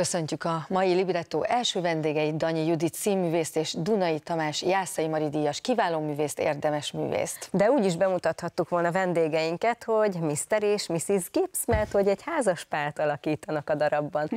Köszöntjük a mai Libretto első vendégeit, Danyi Judit színművészt és Dunai Tamás Jászai Mari díjas kiváló művészt, érdemes művészt. De úgy is bemutathattuk volna vendégeinket, hogy Mr. és Mrs. Gibbs, mert hogy egy házaspárt alakítanak a darabban.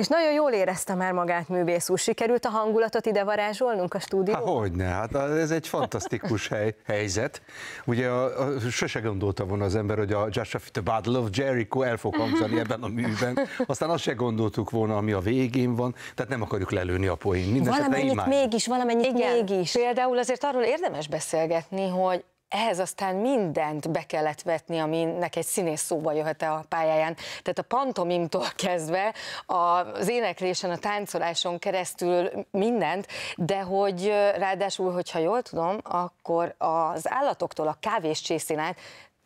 És nagyon jól érezte már magát művész úr. Sikerült a hangulatot ide varázsolnunk a stúdióban? Há, hogyne, hát ez egy fantasztikus hely, helyzet. Ugye a, a, sose gondolta volna az ember, hogy a Joshua Fitte Battle of Jericho el fog hangzani ebben a műben. Aztán azt se gondoltuk volna, ami a végén van, tehát nem akarjuk lelőni a poén. Mindenesetre valamennyit mégis, valamennyit Igen. mégis. Például azért arról érdemes beszélgetni, hogy ehhez aztán mindent be kellett vetni, aminek egy színész szóba jöhet a pályáján. Tehát a pantomimtól kezdve az éneklésen, a táncoláson keresztül mindent, de hogy ráadásul, hogyha jól tudom, akkor az állatoktól a kávés csészén át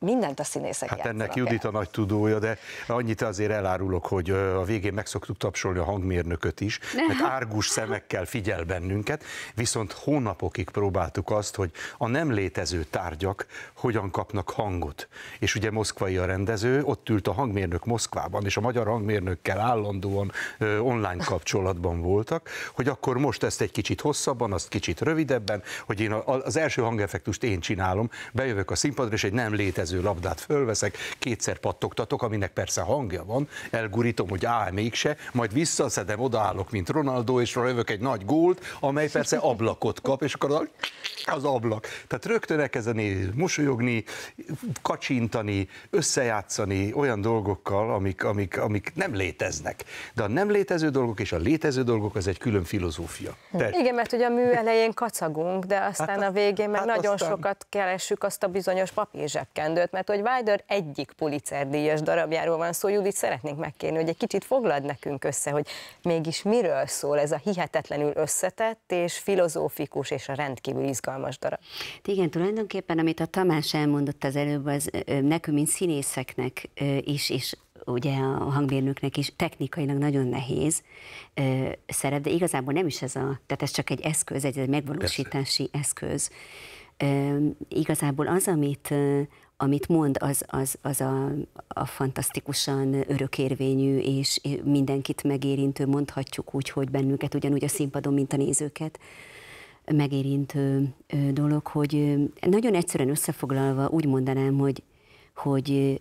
mindent a színészek Hát ennek el. Judit a nagy tudója, de annyit azért elárulok, hogy a végén meg szoktuk tapsolni a hangmérnököt is, mert árgus szemekkel figyel bennünket, viszont hónapokig próbáltuk azt, hogy a nem létező tárgyak hogyan kapnak hangot. És ugye moszkvai a rendező, ott ült a hangmérnök Moszkvában, és a magyar hangmérnökkel állandóan online kapcsolatban voltak, hogy akkor most ezt egy kicsit hosszabban, azt kicsit rövidebben, hogy én az első hangeffektust én csinálom, bejövök a színpadra, és egy nem létező létező labdát fölveszek, kétszer pattogtatok, aminek persze hangja van, elgurítom, hogy áll mégse, majd visszaszedem, odaállok, mint Ronaldo, és rövök egy nagy gólt, amely persze ablakot kap, és akkor az ablak. Tehát rögtön elkezdeni mosolyogni, kacsintani, összejátszani olyan dolgokkal, amik, amik, amik nem léteznek. De a nem létező dolgok és a létező dolgok az egy külön filozófia. Te... Igen, mert ugye a mű elején kacagunk, de aztán hát, a végén meg hát nagyon aztán... sokat keresünk azt a bizonyos papírzsebkendőt, sőt, mert hogy Wilder egyik Pulitzer díjas darabjáról van szó, Judit szeretnénk megkérni, hogy egy kicsit foglald nekünk össze, hogy mégis miről szól ez a hihetetlenül összetett és filozófikus és a rendkívül izgalmas darab. Hát igen, tulajdonképpen amit a Tamás elmondott az előbb, az nekünk, mint színészeknek is, és ugye a hangmérnöknek is technikailag nagyon nehéz ö, szerep, de igazából nem is ez a, tehát ez csak egy eszköz, egy, egy megvalósítási Persze. eszköz. Igazából az, amit, amit mond, az, az, az a, a fantasztikusan örökérvényű és mindenkit megérintő, mondhatjuk úgy, hogy bennünket ugyanúgy a színpadon, mint a nézőket megérintő dolog, hogy nagyon egyszerűen összefoglalva úgy mondanám, hogy, hogy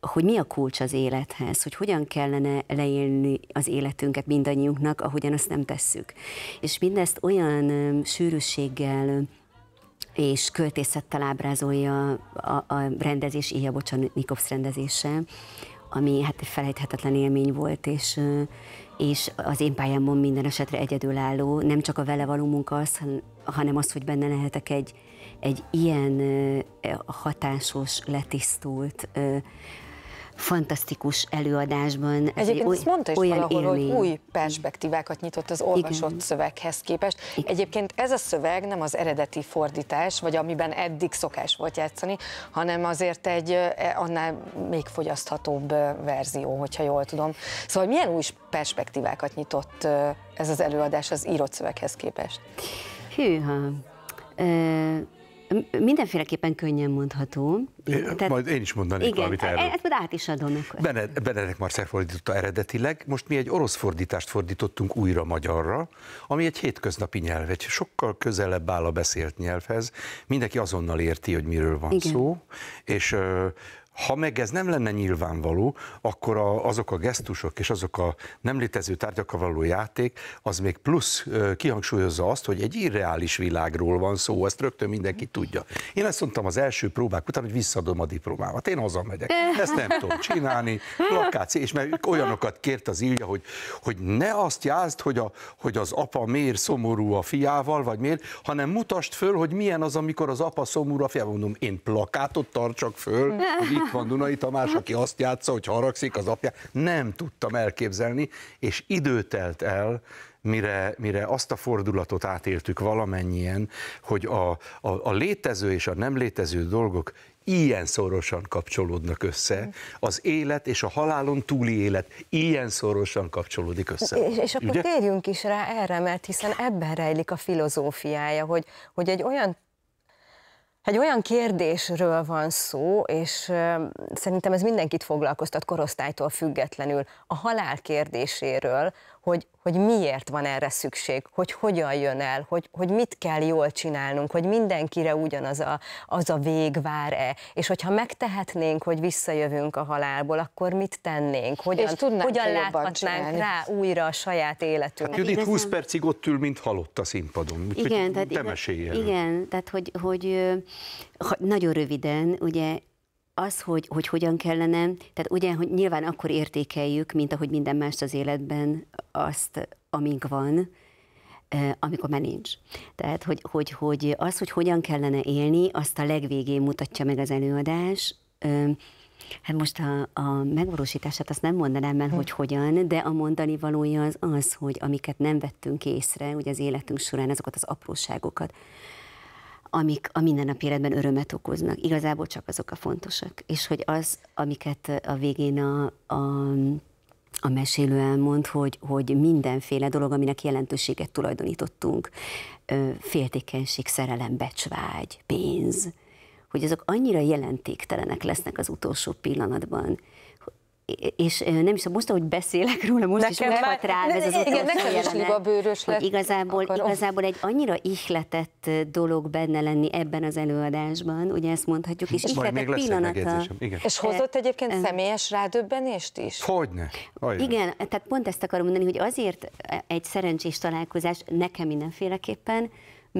hogy mi a kulcs az élethez, hogy hogyan kellene leélni az életünket mindannyiunknak, ahogyan azt nem tesszük. És mindezt olyan sűrűséggel és költészettel ábrázolja a, a rendezés, a Bocsánikovsz rendezése, ami hát egy felejthetetlen élmény volt, és, és az én pályámon minden esetre egyedülálló, nem csak a vele való munka az, hanem az, hogy benne lehetek egy, egy ilyen hatásos, letisztult, fantasztikus előadásban. Ez Egyébként oly, ezt mondta is olyan valahol, élmény. hogy új perspektívákat nyitott az olvasott Igen. szöveghez képest. Igen. Egyébként ez a szöveg nem az eredeti fordítás, vagy amiben eddig szokás volt játszani, hanem azért egy eh, annál még fogyaszthatóbb eh, verzió, hogyha jól tudom. Szóval milyen új perspektívákat nyitott eh, ez az előadás az írott szöveghez képest? Hűha. Ö Mindenféleképpen könnyen mondható. É, Tehát, majd én is mondanék igen, valamit e- erről. Ezt hát majd át is adom Benedek Marcel fordította eredetileg, most mi egy orosz fordítást fordítottunk újra magyarra, ami egy hétköznapi nyelv, egy sokkal közelebb áll a beszélt nyelvhez, mindenki azonnal érti, hogy miről van igen. szó, és ha meg ez nem lenne nyilvánvaló, akkor a, azok a gesztusok és azok a nem létező tárgyakkal való játék, az még plusz kihangsúlyozza azt, hogy egy irreális világról van szó, ezt rögtön mindenki tudja. Én ezt mondtam az első próbák után, hogy visszadom a diplomámat. Én hazamegyek. Ezt nem tudom csinálni. Lakáció, és mert olyanokat kért az írja, hogy, hogy ne azt jázd, hogy, a, hogy az apa miért szomorú a fiával, vagy miért, hanem mutasd föl, hogy milyen az, amikor az apa szomorú a fiával. Mondom, én plakátot tartsak föl, hogy itt van Dunai Tamás, aki azt játsza, hogy haragszik az apja. Nem tudtam elképzelni, és idő telt el, mire, mire azt a fordulatot átéltük valamennyien, hogy a, a, a létező és a nem létező dolgok ilyen szorosan kapcsolódnak össze, az élet és a halálon túli élet ilyen szorosan kapcsolódik össze. És, és akkor Ugye? térjünk is rá erre, mert hiszen ebben rejlik a filozófiája, hogy, hogy egy olyan egy olyan kérdésről van szó, és szerintem ez mindenkit foglalkoztat korosztálytól függetlenül, a halál kérdéséről, hogy, hogy miért van erre szükség, hogy hogyan jön el, hogy, hogy mit kell jól csinálnunk, hogy mindenkire ugyanaz a, az a vég vár-e, és hogyha megtehetnénk, hogy visszajövünk a halálból, akkor mit tennénk, hogyan, hogyan láthatnánk rá újra a saját életünket. Hát, Judit 20 percig ott ül, mint halott a színpadon. úgyhogy igen, tehát te tehát, igen, tehát hogy, hogy nagyon röviden, ugye az, hogy, hogy hogyan kellene, tehát ugye, hogy nyilván akkor értékeljük, mint ahogy minden más az életben, azt, amink van, amikor már nincs. Tehát, hogy, hogy, hogy az, hogy hogyan kellene élni, azt a legvégén mutatja meg az előadás. Hát most a, a megvalósítását azt nem mondanám el, hm. hogy hogyan, de a mondani valója az az, hogy amiket nem vettünk észre, ugye az életünk során azokat az apróságokat, amik a mindennapi életben örömet okoznak. Igazából csak azok a fontosak. És hogy az, amiket a végén a, a a mesélő elmond, hogy, hogy mindenféle dolog, aminek jelentőséget tulajdonítottunk, féltékenység, szerelem, becsvágy, pénz, hogy azok annyira jelentéktelenek lesznek az utolsó pillanatban, és nem is mondta, hogy beszélek róla, most nekem is már, rá ez az igen, nekem is liba bőrös lett. Igazából, akarom. igazából egy annyira ihletett dolog benne lenni ebben az előadásban, ugye ezt mondhatjuk, és, és ihletett pillanata. Igen. És hozott egyébként e, személyes rádöbbenést is? Hogyne. Olyan. Igen, tehát pont ezt akarom mondani, hogy azért e- egy szerencsés találkozás nekem mindenféleképpen,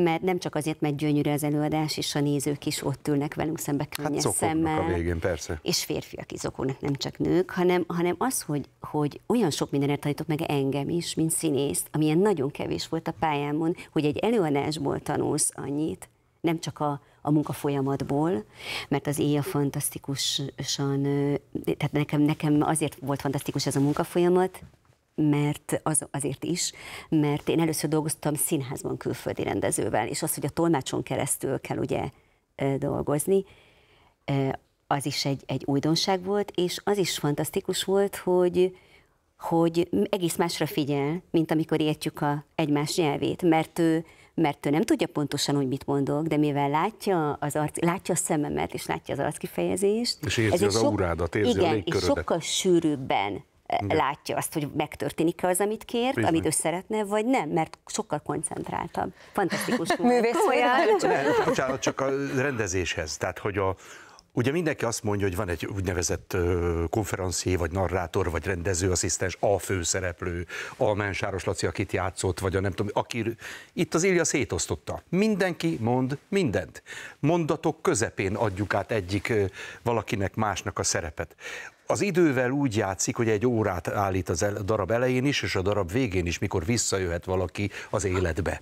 mert nem csak azért, mert gyönyörű az előadás, és a nézők is ott ülnek velünk szembe hát könnyes hát szemmel. a végén, persze. És férfiak is zokolnak, nem csak nők, hanem, hanem az, hogy, hogy olyan sok mindenre tanított meg engem is, mint színészt, amilyen nagyon kevés volt a pályámon, hogy egy előadásból tanulsz annyit, nem csak a, a munka folyamatból, mert az éja fantasztikusan, tehát nekem, nekem azért volt fantasztikus ez a munkafolyamat, mert az, azért is, mert én először dolgoztam színházban külföldi rendezővel, és az, hogy a tolmácson keresztül kell ugye dolgozni, az is egy, egy újdonság volt, és az is fantasztikus volt, hogy, hogy egész másra figyel, mint amikor értjük a egymás nyelvét, mert ő, mert ő nem tudja pontosan, hogy mit mondok, de mivel látja, az arc, látja a szememet, és látja az arckifejezést. És érzi ez az aurádat, érzi igen, a és sokkal sűrűbben de. látja azt, hogy megtörténik-e az, amit kért, Bizony. amit ő szeretne, vagy nem, mert sokkal koncentráltabb. Fantasztikus művész. Bocsánat, csak a rendezéshez. Tehát, hogy a, Ugye mindenki azt mondja, hogy van egy úgynevezett konferencié, vagy narrátor, vagy rendezőasszisztens, a főszereplő, a Mensáros Laci, akit játszott, vagy a nem tudom, aki itt az Ilja szétosztotta. Mindenki mond mindent. Mondatok közepén adjuk át egyik valakinek másnak a szerepet az idővel úgy játszik, hogy egy órát állít az el, a darab elején is, és a darab végén is, mikor visszajöhet valaki az életbe.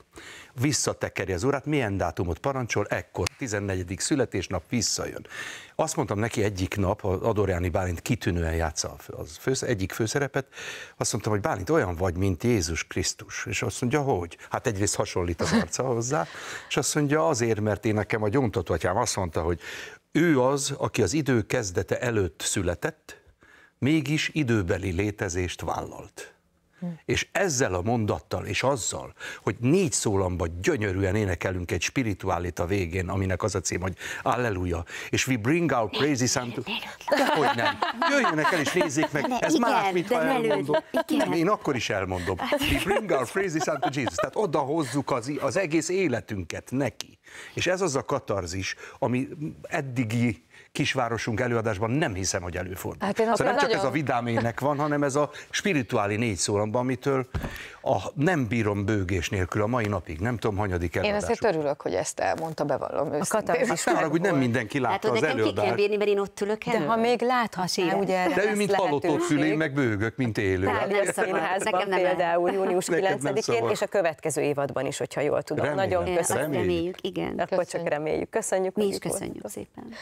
Visszatekeri az órát, milyen dátumot parancsol, ekkor, 14. születésnap visszajön. Azt mondtam neki egyik nap, a Adorjáni Bálint kitűnően játsza az fősz, egyik főszerepet, azt mondtam, hogy Bálint olyan vagy, mint Jézus Krisztus. És azt mondja, hogy? Hát egyrészt hasonlít az arca hozzá, és azt mondja, azért, mert én nekem a gyomtatóatyám azt mondta, hogy ő az, aki az idő kezdete előtt született, mégis időbeli létezést vállalt. Hm. És ezzel a mondattal és azzal, hogy négy szólamban gyönyörűen énekelünk egy spirituálit a végén, aminek az a cím, hogy Alleluja, és we bring our crazy unto... Hogy nem. Jöjjenek el és nézzék meg, De ez igen, más, mit, ha elmondom. Nem, én akkor is elmondom. We bring our praises unto Jesus. Tehát oda hozzuk az, az egész életünket neki. És ez az a katarzis, ami eddigi kisvárosunk előadásban nem hiszem, hogy előfordul. Hát szóval nem nagyon... csak ez a vidám ének van, hanem ez a spirituális négy szólamban, amitől a nem bírom bőgés nélkül a mai napig, nem tudom, hanyadik előadás. Én azért örülök, hogy ezt elmondta, bevallom őszintén. A hát, arra, hogy nem mindenki látta hát, az előadást. ki bírni, mert én ott ülök elő. De ha még én ugye De ő, mint halott ott én meg bőgök, mint élő. Nem, nem szabad, nekem nem például június 9-én, és a következő évadban is, hogyha jól tudom. Remélem, Nagyon köszönjük. Reméljük, igen. Akkor csak reméljük. Köszönjük. Mi is köszönjük szépen.